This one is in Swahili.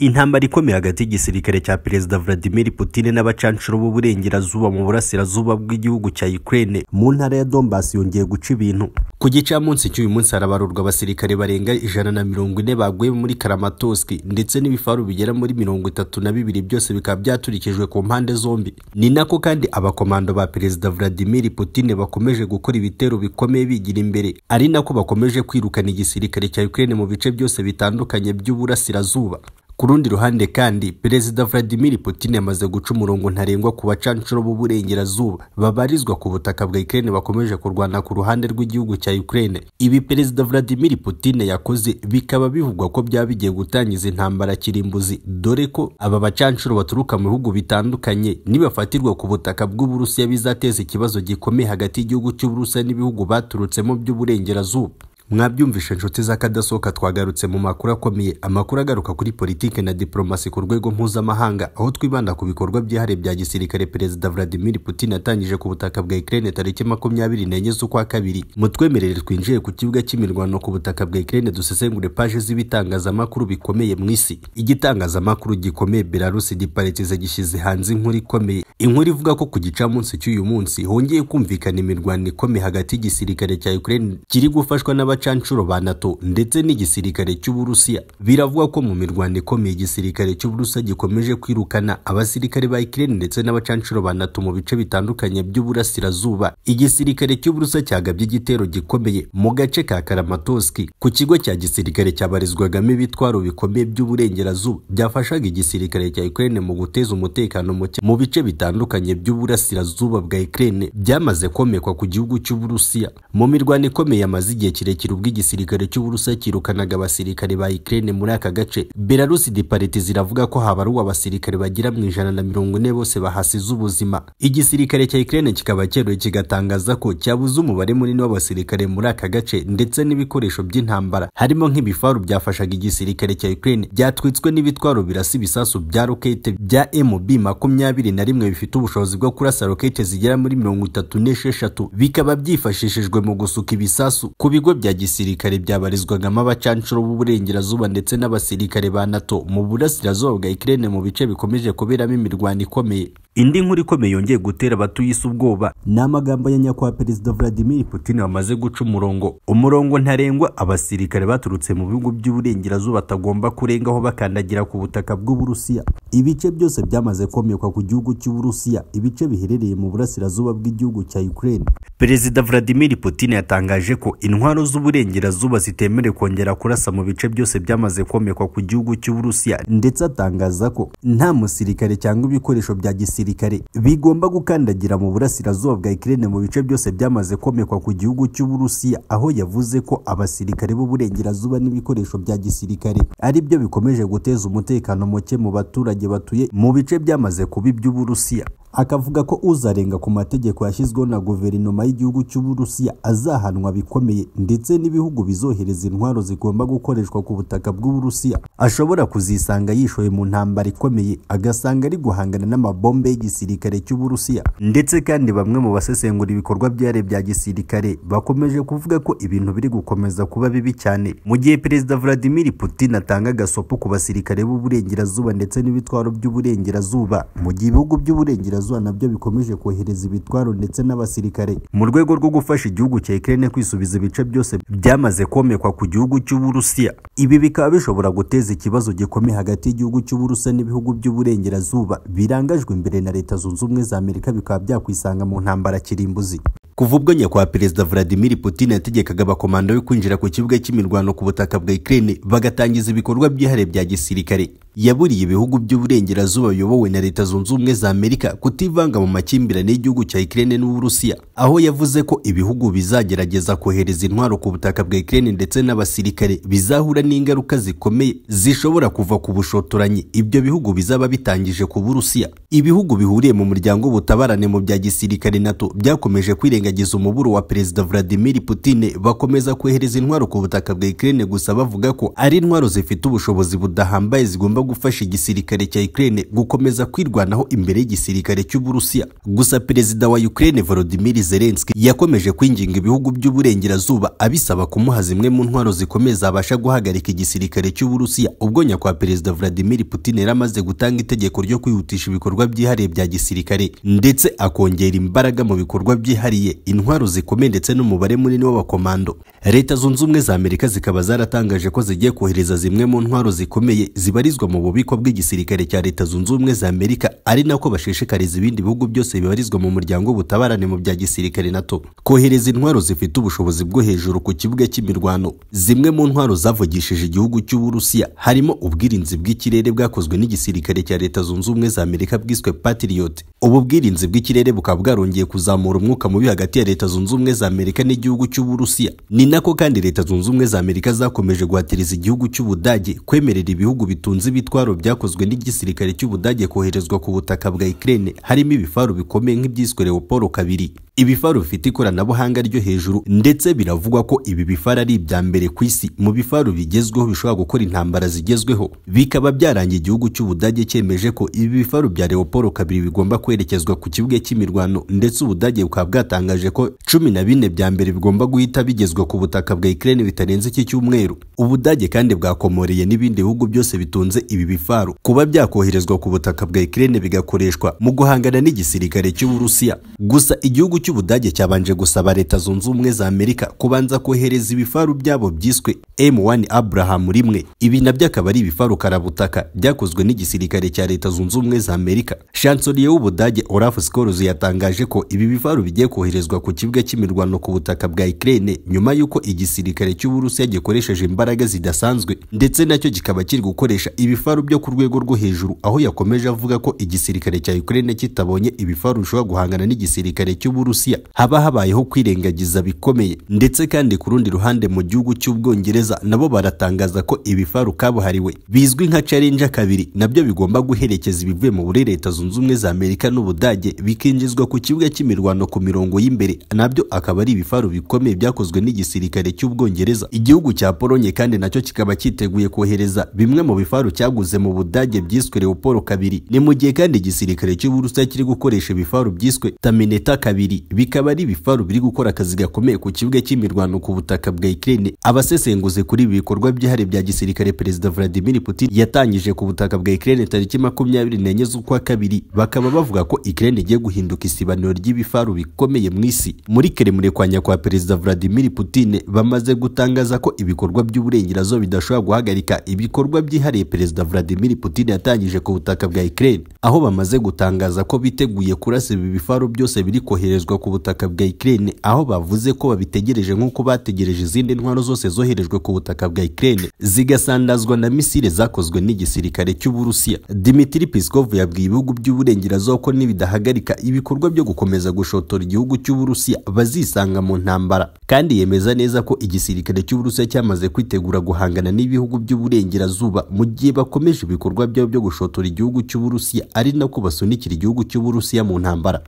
intambara ikomeye hagati y'igisirikare cya perezida vladimir putin n'abacanshuro b'uburengerazuba mu burasirazuba bw'igihugu cya ukraine mu ntara ya donbass yongeye guca ibintu ku gicamunsi cy'uyu munsi harabarurwa abasirikare barenga ijana na mirongo ine baguye muri karamatoski ndetse n'ibifaru bigera muri mirongo itatu na bibiri byose bikaba byaturikijwe ku mpande zombi ni nako kandi abakomando ba perezida vladimir putin bakomeje gukora ibitero bikomeye bigira imbere ari nako bakomeje kwirukana igisirikare cya ukraine mu bice byose bitandukanye by'uburasirazuba ku rundi ruhande kandi perezida vladimir putin yamaze guca umurongo ntarengwa ku bacancuro b'uburengerazuba babarizwa ku butaka bwa ukraine bakomeje kurwana ku ruhande rw'igihugu cya ukraine ibi perezida vladimir putin yakoze bikaba bivugwa ko byaba bigiye gutangiza intambara kirimbuzi dore ko aba bacancuro baturuka mu bihugu bitandukanye nibafatirwa ku butaka bw'uburusiya bizateza ikibazo gikomeye hagati y'igihugu cy'uburusiya n'ibihugu baturutsemo by'uburengerazuba mwabyumvishe inshuti z'akadasohoka twagarutse mu makuru akomeye amakuru agaruka kuri politiki na diporomasi ku rwego mpuzamahanga aho twibanda ku bikorwa byihariye bya gisirikare perezida vladimir putin atangije ku butaka bwa ikirere tariki makumyabiri n'enye z'ukwa kabiri mutwemerere twinjiye ku kibuga cy'imirwano ku butaka bwa ikirere dusesengure paje z'ibitangazamakuru bikomeye mu isi igitangazamakuru gikomeye belarusi giparetize gishyize hanze inkuru ikomeye inkuru ivuga ko ku gicamunsi cy'uyu munsi hongeye kumvikana imirwano ikomeye hagati y'igisirikare cya ikirere kiri gufashwa n'aba baca nshuro batatu ndetse n'igisirikare cy'uburusiya biravuga ko mu mirwano ikomeye igisirikare cy'uburusiya gikomeje kwirukana abasirikare ba Ukraine ndetse n'abacanshuro batatu mu bice bitandukanye by'uburasirazuba igisirikare cy'uburusiya cyagabye igitero gikomeye mu gace ka Karamatoski ku kigo cya gisirikare cyabarizwagamo ibitwaro bikomeye by'uburengerazuba byafashaga igisirikare cya Ukraine mu guteza umutekano muke mu bice bitandukanye by'uburasirazuba bwa Ukraine byamaze komekwa ku gihugu cy'uburusiya mu mirwano ikomeye yamaze igihe kirekire uburuhukiro bw'igisirikare cy'uburusiya cyirukanaga abasirikare ba Ukraine muri aka gace Belarus Diparite ziravuga ko habaruwe abasirikare bagera mu ijana na mirongo ine bose bahasize ubuzima igisirikare cya Ukraine kikaba cyeruye kigatangaza ko cyabuze umubare munini w'abasirikare muri aka gace ndetse n'ibikoresho by'intambara harimo nk'ibifaru byafashaga igisirikare cya Ukraine byatwitswe n'ibitwaro birasa ibisasu bya rokete bya MB makumyabiri na rimwe bifite ubushobozi bwo kurasa rokete zigera muri mirongo itatu n'esheshatu bikaba byifashishijwe mu gusuka ibisasu ku bigo bya gisirikare byabarizwagamo abacanshuro b'uburengerazuba ndetse n'abasirikare ba nato mu burasirazuba bwa ukraine mu bice bikomeje kuberamo imirwano ikomeye indi nkuru ikomeye yongeye gutera abatuye isi ubwoba ni amagambo ya nyakwa perezida vladimir putin wamaze guca umurongo umurongo ntarengwa abasirikare baturutse mu bihugu by'uburengerazuba batagomba kurengaho bakandagira ku butaka bw'uburusiya ibice byose byamaze komekwa ku gihugu cy'uburusiya ibice biherereye mu burasirazuba bw'igihugu cya ukraine perezida vladimir putin yatangaje ko intwaro z'uburengerazuba zitemere kongera kurasa mu bice byose byamaze komekwa ku gihugu cy'uburusiya ndetse atangaza ko nta musirikare cyangwa ibikoresho bya gisirikare gisirikare bigomba gukandagira mu burasirazuba bwa Ukraine mu bice byose byamaze komekwa ku gihugu cy'Uburusiya aho yavuze ko abasirikare b'uburengerazuba n'ibikoresho bya gisirikare ari byo bikomeje guteza umutekano muke mu baturage batuye mu bice byamaze kuba Burusiya akavuga ko uzarenga ku mategeko yashyizweho na guverinoma y'igihugu cy'uburusiya azahanwa bikomeye ndetse n'ibihugu bizohereza intwaro zigomba gukoreshwa ku butaka bw'uburusiya ashobora kuzisanga yishoye mu ntambara ikomeye agasanga ari guhangana n'amabombe y'igisirikare cy'uburusiya ndetse kandi bamwe mu basesengura ibikorwa byare bya gisirikare bakomeje kuvuga ko ibintu biri gukomeza kuba bibi cyane mu gihe perezida vladimir putin atanga agasopo ku basirikare b'uburengerazuba ndetse n'ibitwaro by'uburengerazuba mu gihe ibihugu by'uburengera y'Uburasirazuba nabyo bikomeje kohereza ibitwaro ndetse n'abasirikare mu rwego rwo gufasha igihugu cya Ukraine kwisubiza ibice byose byamaze komekwa ku gihugu cy'Uburusiya ibi bikaba bishobora guteza ikibazo gikomeye hagati y'igihugu cy'Uburusiya n'ibihugu by'Uburengerazuba birangajwe imbere na Leta Zunze Ubumwe za Amerika bikaba byakwisanga mu ntambara kirimbuzi kuva ubwo nyakubahwa perezida vladimir putin yategekaga abakomando yo kwinjira ku kibuga cy'imirwano ku butaka bwa ukraine bagatangiza ibikorwa byihariye bya gisirikare yaburiye ibihugu by'uburengerazuba biyobowe na leta zunze ubumwe za amerika kutivanga mu makimbirane y'igihugu cya ukraine n'uburusiya aho yavuze ko ibihugu bizagerageza kohereza intwaro ku butaka bwa ukraine ndetse n'abasirikare bizahura n'ingaruka zikomeye zishobora kuva ku bushotoranyi ibyo bihugu bizaba bitangije ku burusiya ibihugu bihuriye mu muryango w'ubutabarane mu bya gisirikare nato byakomeje kwirenga abakirengagiza umuburo wa perezida Vladimir Putin bakomeza kohereza intwaro ku butaka bwa Ukraine gusa bavuga ko ari intwaro zifite ubushobozi budahambaye zigomba gufasha igisirikare cya Ukraine gukomeza kwirwanaho imbere y'igisirikare cy'Uburusiya gusa perezida wa Ukraine Volodymyr Zelensky yakomeje kwinginga ibihugu by'uburengerazuba abisaba kumuha zimwe mu ntwaro zikomeye zabasha guhagarika igisirikare cy'Uburusiya ubwo nyakwa perezida Vladimir Putin yaramaze gutanga itegeko ryo kwihutisha ibikorwa byihariye bya gisirikare ndetse akongera imbaraga mu bikorwa byihariye intwaro zikomeye ndetse n'umubare munini w'abakomando leta zunze ubumwe za amerika zikaba zaratangaje ko zigiye kohereza zimwe mu ntwaro zikomeye zibarizwa mu bubiko bw'igisirikare cya leta zunze ubumwe za amerika ari nako bashishikariza ibindi bihugu byose bibarizwa mu muryango w'ubutabarane mu bya gisirikare nato kohereza intwaro zifite ubushobozi bwo hejuru ku kibuga cy'imirwano zimwe mu ntwaro zavugishije igihugu cy'uburusiya harimo ubwirinzi bw'ikirere bwakozwe n'igisirikare cya leta zunze ubumwe za amerika bwiswe patriot ubu bwirinzi bw'ikirere bukaba bwarongeye kuzamura umwuka mubi hagati hagati ya leta zunze ubumwe za amerika n'igihugu cy'uburusiya ni nako kandi leta zunze ubumwe za amerika zakomeje guhatiriza igihugu cy'ubudage kwemerera ibihugu bitunze ibitwaro byakozwe n'igisirikare cy'ubudage koherezwa ku butaka bwa ikirere harimo ibifaru bikomeye nk'ibyiswe leopolo kabiri ibifaru bifite ikoranabuhanga ryo hejuru ndetse biravugwa ko ibi bifaru ari ibya mbere ku isi mu bifaru bigezweho bishobora gukora intambara zigezweho bikaba byarangiye igihugu cy'ubudage cyemeje ko ibi bifaru bya leopolo kabiri bigomba kwerekezwa ku kibuga cy'imirwano ndetse ubudage bukaba bwatangaje ko cumi na bine bya mbere bigomba guhita bigezwa ku butaka bwa ikirere bitarenze iki cyumweru ubudage kandi bwakomoreye n'ibindi bihugu byose bitunze ibi bifaru kuba byakoherezwa ku butaka bwa ikirere bigakoreshwa mu guhangana n'igisirikare cy'uburusiya gusa igihugu cy'ubudage cyabanje gusaba leta zunze ubumwe za amerika kubanza kohereza ibifaru byabo byiswe m1 abraham rimwe ibi nabyo akaba ari ibifaru karabutaka byakozwe n'igisirikare cya leta zunze ubumwe za amerika shansoriye w'ubudage olaf scholz yatangaje ko ibi bifaru bigiye koherezwa ku kibuga cy'imirwano ku butaka bwa ukraine nyuma y'uko igisirikare cy'uburusiya gikoresheje imbaraga zidasanzwe ndetse nacyo kikaba kiri gukoresha ibifaru byo ku rwego rwo hejuru aho yakomeje avuga ko igisirikare cya ukraine kitabonye ibifaru bishobora guhangana n'igisirikare cy'uburusiya rusia haba habayeho kwirengagiza bikomeye ndetse kandi ku rundi ruhande mu gihugu cy'Ubwongereza nabo baratangaza ko ibifaru kabuhariwe bizwi nka challenge kabiri nabyo bigomba guherekeza ibivuye mu buri Leta Zunze Ubumwe za Amerika n'Ubudage bikinjizwa ku kibuga cy'imirwano ku mirongo y'imbere nabyo akaba ari ibifaru bikomeye byakozwe n'igisirikare cy'Ubwongereza igihugu cya Polonye kandi nacyo kikaba cyiteguye kohereza bimwe mu bifaru cyaguze mu Budage byiswe Leopold kabiri ni mu gihe kandi igisirikare cy'Uburusiya kiri gukoresha ibifaru byiswe Tamineta kabiri bikaba ari ibifaru biri gukora akazi gakomeye ku kibuga cy'imirwano ku butaka bwa Ukraine abasesenguze kuri ibi bikorwa byihariye bya gisirikare Perezida Vladimir Putin yatangije ku butaka bwa Ukraine tariki makumyabiri n'enye z'ukwa kabiri bakaba bavuga ko Ukraine igiye guhinduka isibaniro ry'ibifaru bikomeye mu isi muri keremurerwanya kwa Perezida Vladimir Putin bamaze gutangaza ko ibikorwa by'uburengerazo bidashobora guhagarika ibikorwa byihariye Perezida Vladimir Putin yatangije ku butaka bwa Ukraine aho bamaze gutangaza ko biteguye kurasa ibi bifaru byose biri koherezwa yoherezwa ku butaka bwa Ukraine aho bavuze ko babitegereje nk'uko bategereje izindi ntwaro zose zoherejwe ku butaka bwa Ukraine zigasandazwa na misile zakozwe n'igisirikare cy'Uburusiya dimitiri pisikovu yabwiye ibihugu by'uburengerazuba ko nibidahagarika ibikorwa byo gukomeza gushotora igihugu cy'Uburusiya bazisanga mu ntambara kandi yemeza neza ko igisirikare cy'Uburusiya cyamaze kwitegura guhangana n'ibihugu by'uburengerazuba mu gihe bakomeje ibikorwa byabo byo gushotora igihugu cy'Uburusiya ari nako basunikira igihugu cy'Uburusiya mu ntambara